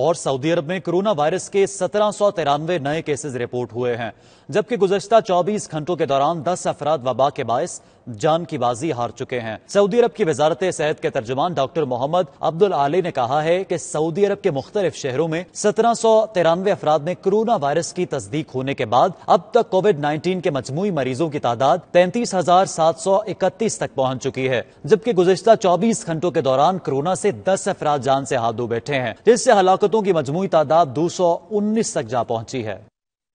और सऊदी अरब में corona virus के सत्रह सौ तिरानवे नए केसेज रिपोर्ट हुए हैं जबकि गुजशत चौबीस घंटों के दौरान दस अफराद वबा के बायस जान की बाजी हार चुके हैं सऊदी अरब की वजारत सेहत के तर्जमान डॉक्टर मोहम्मद अब्दुल आली ने कहा है कि सऊदी अरब के मुख्तलिफ शहरों में सत्रह सौ तिरानवे अफराद में कोरोना वायरस की तस्दीक होने के बाद अब तक कोविड नाइन्टीन के मजमू मरीजों की तादाद तैंतीस हजार सात सौ इकतीस तक पहुँच चुकी है जबकि गुजशत चौबीस घंटों के दौरान कोरोना से दस अफराद जान से हाथ धो बैठे हैं जिससे हलाकतों की मजमू तादाद दो सौ उन्नीस तक जा पहुंची है